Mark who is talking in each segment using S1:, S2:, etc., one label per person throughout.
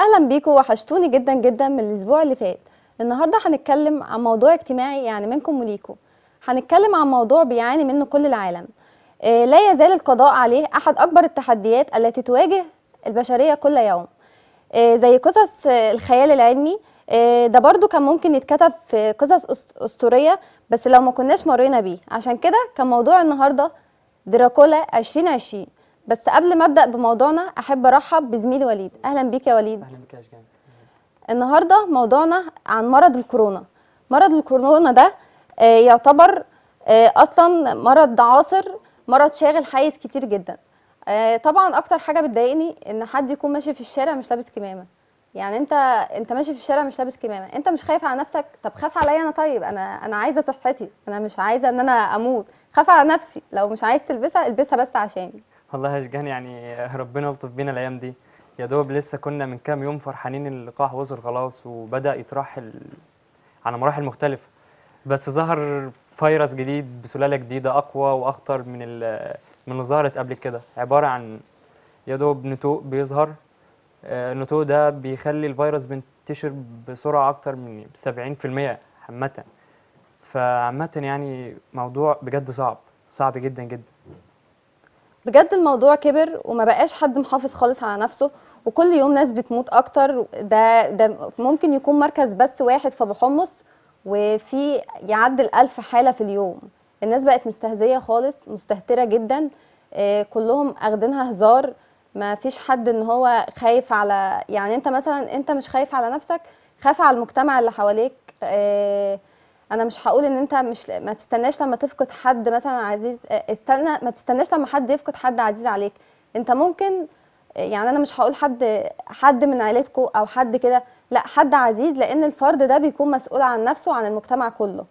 S1: اهلا بيكم وحشتوني جدا جدا من الاسبوع اللي فات النهارده هنتكلم عن موضوع اجتماعي يعني منكم وليكم هنتكلم عن موضوع بيعاني منه كل العالم آه، لا يزال القضاء عليه احد اكبر التحديات التي تواجه البشريه كل يوم آه، زي قصص الخيال العلمي آه، ده برضو كان ممكن يتكتب في قصص اسطوريه بس لو ما كناش مرينا بيه عشان كده كان موضوع النهارده دراكولا 2020 بس قبل ما ابدا بموضوعنا احب ارحب بزميلي وليد اهلا بيك يا وليد اهلا بيك يا النهارده موضوعنا عن مرض الكورونا مرض الكورونا ده آه، يعتبر آه، اصلا مرض عاصر مرض شاغل حيز كتير جدا آه، طبعا اكتر حاجه بتضايقني ان حد يكون ماشي في الشارع مش لابس كمامه يعني انت انت ماشي في الشارع مش لابس كمامه انت مش خايف على نفسك طب خاف عليا انا طيب انا انا عايزه صحتي انا مش عايزه ان انا اموت خاف على نفسي لو مش عايز تلبسها البسها بس عشاني
S2: والله يا شجان يعني ربنا يلطف بينا الايام دي يا دوب لسه كنا من كام يوم فرحانين ان اللقاح وصل خلاص وبدا يترحل على مراحل مختلفه بس ظهر فيروس جديد بسلاله جديده اقوى واخطر من من اللي ظهرت قبل كده عباره عن يا دوب نتوء بيظهر آه، النتوء ده بيخلي الفيروس بينتشر بسرعه اكتر من 70% عامه فعامه يعني موضوع بجد صعب صعب جدا جدا
S1: بجد الموضوع كبر وما بقاش حد محافظ خالص على نفسه وكل يوم ناس بتموت اكتر ده ده ممكن يكون مركز بس واحد في ابو حمص وفي يعدل ألف حاله في اليوم الناس بقت مستهزيه خالص مستهتره جدا آه، كلهم اخدينها هزار ما فيش حد ان هو خايف على يعني انت مثلا انت مش خايف على نفسك خاف على المجتمع اللي حواليك آه، انا مش هقول ان انت مش ما تستناش لما تفقد حد مثلا عزيز آه، استنى ما تستناش لما حد يفقد حد عزيز عليك انت ممكن يعني انا مش هقول حد حد من عيلتكم او حد كده لا حد عزيز لان الفرد ده بيكون مسؤول عن نفسه وعن المجتمع كله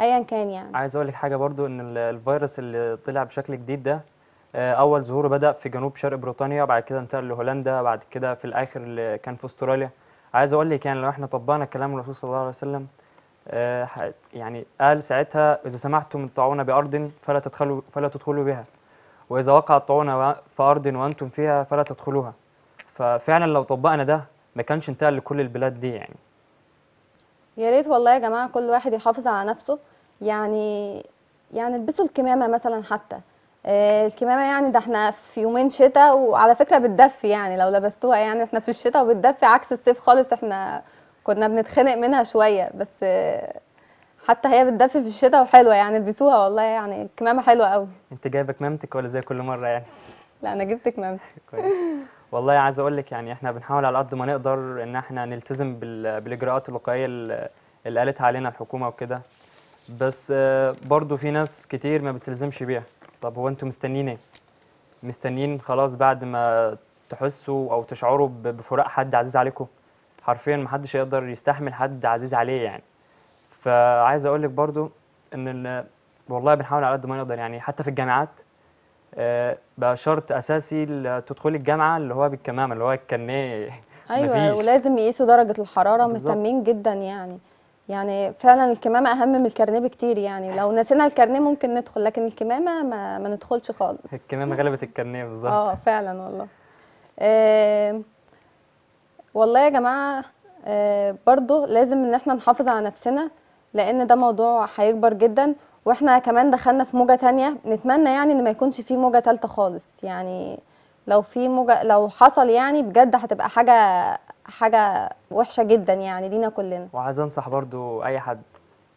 S1: ايا كان يعني
S2: عايز اقول لك حاجه برضو ان الفيروس اللي طلع بشكل جديد ده آه، اول ظهوره بدا في جنوب شرق بريطانيا وبعد كده انتقل لهولندا وبعد كده في الاخر اللي كان في استراليا عايز اقول لك يعني لو احنا طبقنا كلام الرسول صلى الله عليه وسلم آه، يعني قال ساعتها إذا سمحتم الطاعون بأرض فلا تدخلوا فلا تدخلوا بها وإذا وقع الطاعون في أرض وأنتم فيها فلا تدخلوها ففعلا لو طبقنا ده ما كانش انتقل لكل البلاد دي يعني
S1: يا ريت والله يا جماعة كل واحد يحافظ على نفسه يعني يعني البسوا الكمامة مثلا حتى آه، الكمامة يعني ده احنا في يومين شتاء وعلى فكرة بتدفي يعني لو لبستوها يعني احنا في الشتاء وبتدفي عكس الصيف خالص احنا كنا بنتخنق منها شويه بس حتى هي بتدفي في الشتاء وحلوه يعني البسوها والله يعني كمامه حلوه قوي
S2: انت جايبه كمامتك ولا زي كل مره يعني
S1: لا انا جبت كمامتي كويس
S2: والله عايز اقول لك يعني احنا بنحاول على قد ما نقدر ان احنا نلتزم بالاجراءات الوقائيه اللي قالتها علينا الحكومه وكده بس برضو في ناس كتير ما بتلزمش بيها طب هو انتوا مستنيين ايه مستنيين خلاص بعد ما تحسوا او تشعروا بفراق حد عزيز عليكم حرفيا محدش يقدر يستحمل حد عزيز عليه يعني فعايز اقول لك برضو ان والله بنحاول على قد ما نقدر يعني حتى في الجامعات آه، بقى شرط اساسي تدخلي الجامعه اللي هو بالكمامه اللي هو الكنيه ايوه مفيش.
S1: ولازم يقيسوا درجه الحراره مهتمين جدا يعني يعني فعلا الكمامه اهم من الكارنيه بكتير يعني لو نسينا الكارنيه ممكن ندخل لكن الكمامه ما, ما ندخلش خالص
S2: الكمامه غلبت الكارنيه بالظبط اه
S1: فعلا والله آه والله يا جماعه آه، برضو لازم ان احنا نحافظ على نفسنا لان ده موضوع هيكبر جدا واحنا كمان دخلنا في موجه تانية نتمنى يعني ان ما يكونش في موجه تالتة خالص يعني لو في موجه لو حصل يعني بجد هتبقى حاجه حاجه وحشه جدا يعني لينا كلنا
S2: وعايز انصح برضو اي حد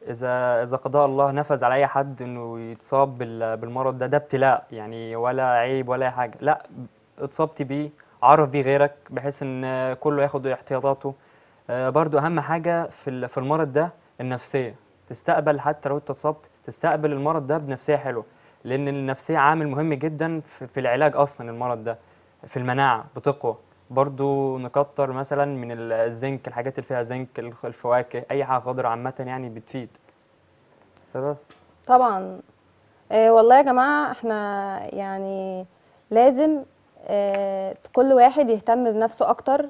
S2: اذا اذا قضاء الله نفذ على اي حد انه يتصاب بالمرض ده ده ابتلاء يعني ولا عيب ولا اي حاجه لا اتصبت بيه عرف بيه غيرك بحيث ان كله ياخد احتياطاته آه، برضو اهم حاجه في في المرض ده النفسيه تستقبل حتى لو انت اتصبت تستقبل المرض ده بنفسيه حلوه لان النفسيه عامل مهم جدا في العلاج اصلا المرض ده في المناعه بتقوى برضو نكتر مثلا من الزنك الحاجات اللي فيها زنك الفواكه اي حاجه خضراء عامه يعني بتفيد فبس
S1: طبعا إيه والله يا جماعه احنا يعني لازم آه، كل واحد يهتم بنفسه اكتر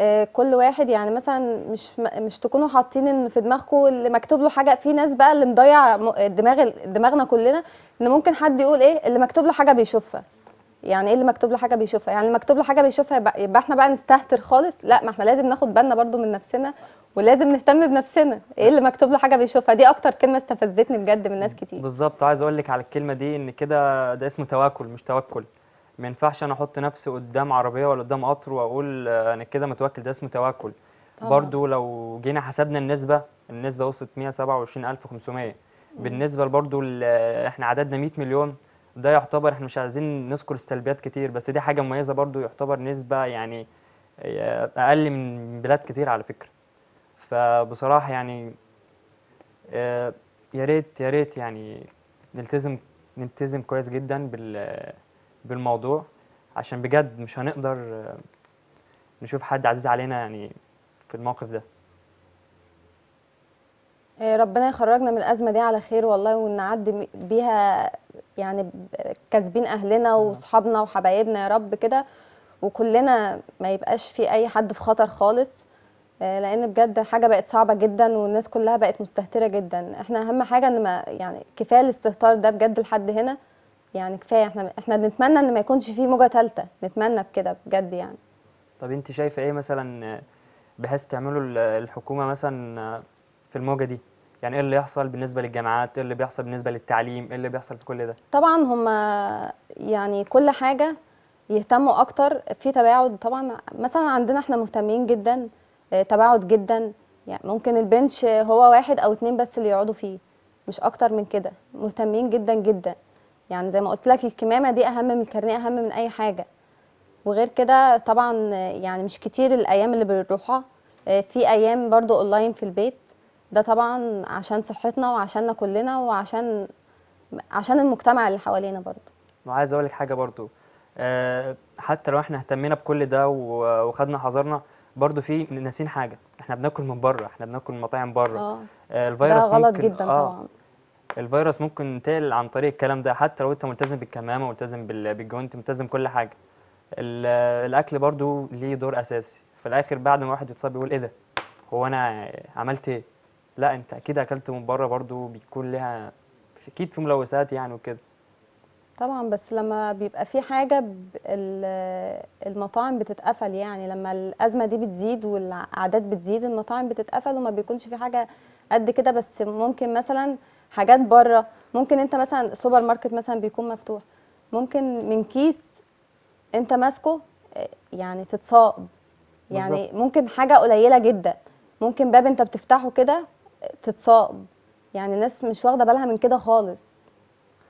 S1: آه، كل واحد يعني مثلا مش مش تكونوا حاطين ان في دماغكم اللي مكتوب له حاجه في ناس بقى اللي مضيع دماغ دماغنا كلنا ان ممكن حد يقول ايه اللي مكتوب له حاجه بيشوفها يعني ايه اللي مكتوب له حاجه بيشوفها يعني اللي مكتوب له حاجه بيشوفها يبقى, يبقى احنا بقى نستهتر خالص لا ما احنا لازم ناخد بالنا برضو من نفسنا ولازم نهتم بنفسنا ايه اللي مكتوب له حاجه بيشوفها دي اكتر كلمه استفزتني بجد من ناس كتير
S2: بالظبط عايز اقول لك على الكلمه دي ان كده ده اسمه تواكل مش توكل ما ينفعش انا احط نفسي قدام عربيه ولا قدام قطر واقول آه، انا كده متوكل ده اسمه توكل برضو لو جينا حسبنا النسبه النسبه وصلت 127500 بالنسبه برضو احنا عددنا 100 مليون ده يعتبر احنا مش عايزين نذكر السلبيات كتير بس دي حاجه مميزه برضو يعتبر نسبه يعني آه، اقل من بلاد كتير على فكره فبصراحه يعني آه، يا ريت يا ريت يعني نلتزم نلتزم كويس جدا بال بالموضوع عشان بجد مش هنقدر آه، نشوف حد عزيز علينا يعني في الموقف ده
S1: آه، ربنا يخرجنا من الازمه دي على خير والله ونعدي بيها يعني كاسبين اهلنا واصحابنا وحبايبنا يا رب كده وكلنا ما يبقاش في اي حد في خطر خالص آه، لان بجد حاجه بقت صعبه جدا والناس كلها بقت مستهتره جدا احنا اهم حاجه ان ما يعني كفايه الاستهتار ده بجد لحد هنا يعني كفايه احنا احنا بنتمنى ان ما يكونش في موجه ثالثه نتمنى بكده بجد يعني
S2: طب انت شايفه ايه مثلا بحيث تعملوا الحكومه مثلا في الموجه دي يعني ايه اللي يحصل بالنسبه للجامعات ايه اللي بيحصل بالنسبه للتعليم ايه اللي بيحصل في كل ده
S1: طبعا هم يعني كل حاجه يهتموا اكتر في تباعد طبعا مثلا عندنا احنا مهتمين جدا آه، تباعد جدا يعني ممكن البنش هو واحد او اتنين بس اللي يقعدوا فيه مش اكتر من كده مهتمين جدا جدا يعني زي ما قلت لك الكمامه دي اهم من الكرنيه اهم من اي حاجه وغير كده طبعا يعني مش كتير الايام اللي بنروحها آه، في ايام برضو اونلاين في البيت ده طبعا عشان صحتنا وعشاننا كلنا وعشان عشان المجتمع اللي حوالينا برضو
S2: وعايز اقول لك حاجه برضو آه، حتى لو احنا اهتمينا بكل ده وخدنا حذرنا برضو في ناسين حاجه احنا بناكل من بره احنا بناكل من مطاعم بره آه. آه، الفيروس ده غلط ممكن جدا آه طبعا الفيروس ممكن ينتقل عن طريق الكلام ده حتى لو انت ملتزم بالكمامه ملتزم بالجوانت ملتزم كل حاجه الاكل برضو ليه دور اساسي في الاخر بعد ما الواحد يتصاب يقول ايه ده هو انا عملت ايه لا انت اكيد اكلت من بره برضو بيكون لها اكيد في ملوثات يعني وكده
S1: طبعا بس لما بيبقى في حاجه المطاعم بتتقفل يعني لما الازمه دي بتزيد والاعداد بتزيد المطاعم بتتقفل وما بيكونش في حاجه قد كده بس ممكن مثلا حاجات بره ممكن انت مثلا سوبر ماركت مثلا بيكون مفتوح ممكن من كيس انت ماسكه آه، يعني تتصاب يعني بالزبط. ممكن حاجه قليله جدا ممكن باب انت بتفتحه كده آه، تتصاب يعني الناس مش واخده بالها من كده خالص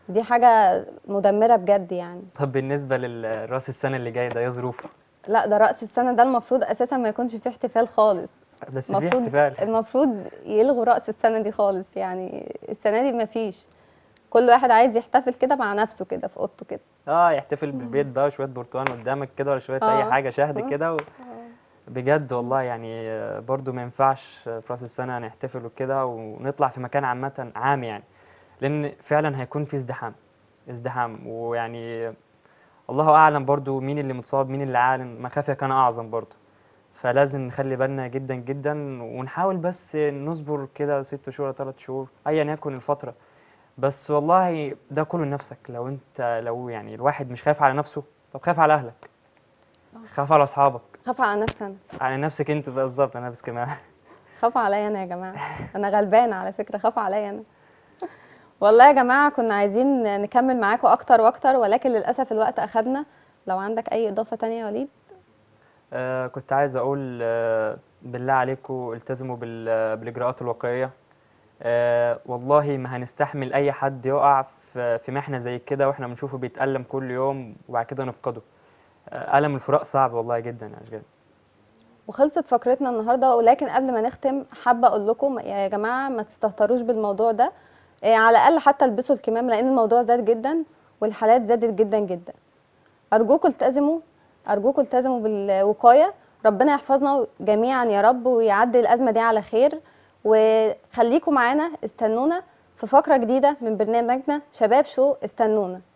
S1: دي حاجه مدمره بجد يعني
S2: طب بالنسبه للراس آه، السنه اللي جاي ده ايه ظروفه
S1: لا ده راس السنه ده المفروض اساسا ما يكونش فيه احتفال خالص
S2: بس المفروض
S1: المفروض يلغوا رقص السنه دي خالص يعني السنه دي مفيش كل واحد عايز يحتفل كده مع نفسه كده في اوضته كده
S2: اه يحتفل بالبيت بقى وشويه برتقال قدامك كده ولا شويه آه. اي حاجه شهد آه. كده و... بجد والله يعني برضو ما ينفعش في راس السنه نحتفل وكده ونطلع في مكان عامه عام يعني لان فعلا هيكون في ازدحام ازدحام ويعني الله اعلم برضو مين اللي متصاب مين اللي عالم ما خافيه كان اعظم برضو فلازم نخلي بالنا جدا جدا ونحاول بس نصبر كده ست شهور أو تلات شهور أيا يكن الفترة بس والله ده كله لنفسك لو أنت لو يعني الواحد مش خايف على نفسه طب خايف على أهلك صح. خاف على أصحابك
S1: خاف على نفسي أنا
S2: على نفسك أنت بالظبط أنا بس كمان
S1: خاف عليا أنا يا جماعة أنا غلبانة على فكرة خاف عليا أنا والله يا جماعة كنا عايزين نكمل معاكم أكتر وأكتر ولكن للأسف الوقت أخدنا لو عندك أي إضافة تانية يا وليد
S2: آه كنت عايز اقول آه بالله عليكم التزموا بالاجراءات الوقائيه آه والله ما هنستحمل اي حد يقع في, في محنه زي كده واحنا بنشوفه بيتالم كل يوم وبعد كده نفقده آه، الم الفراق صعب والله جدا يا اشجان
S1: وخلصت فقرتنا النهارده ولكن قبل ما نختم حابه اقول لكم يا جماعه ما تستهتروش بالموضوع ده آه، على الاقل حتى البسوا الكمام لان الموضوع زاد جدا والحالات زادت جدا جدا ارجوكم التزموا أرجوكم التزموا بالوقاية ربنا يحفظنا جميعا يا رب ويعدي الأزمة دي على خير وخليكم معانا استنونا في فقرة جديدة من برنامجنا شباب شو استنونا